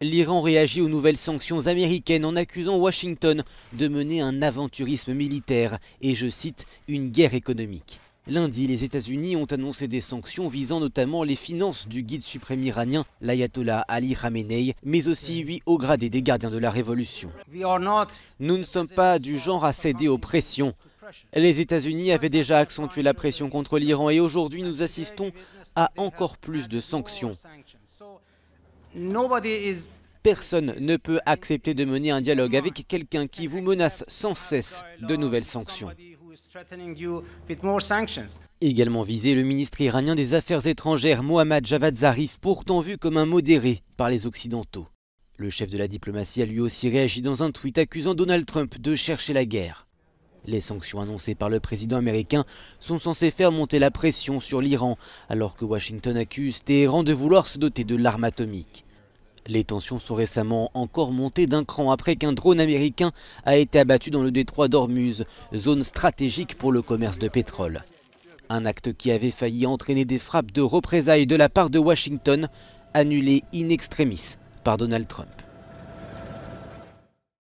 L'Iran réagit aux nouvelles sanctions américaines en accusant Washington de mener un aventurisme militaire et, je cite, une guerre économique. Lundi, les États-Unis ont annoncé des sanctions visant notamment les finances du guide suprême iranien, l'ayatollah Ali Khamenei, mais aussi huit hauts gradés des gardiens de la révolution. Nous ne sommes pas du genre à céder aux pressions. Les États-Unis avaient déjà accentué la pression contre l'Iran et aujourd'hui nous assistons à encore plus de sanctions. Personne ne peut accepter de mener un dialogue avec quelqu'un qui vous menace sans cesse de nouvelles sanctions. Également visé, le ministre iranien des Affaires étrangères Mohammad Javad Zarif, pourtant vu comme un modéré par les Occidentaux. Le chef de la diplomatie a lui aussi réagi dans un tweet accusant Donald Trump de chercher la guerre. Les sanctions annoncées par le président américain sont censées faire monter la pression sur l'Iran, alors que Washington accuse Téhéran de vouloir se doter de l'arme atomique. Les tensions sont récemment encore montées d'un cran après qu'un drone américain a été abattu dans le détroit d'Ormuz, zone stratégique pour le commerce de pétrole. Un acte qui avait failli entraîner des frappes de représailles de la part de Washington, annulé in extremis par Donald Trump.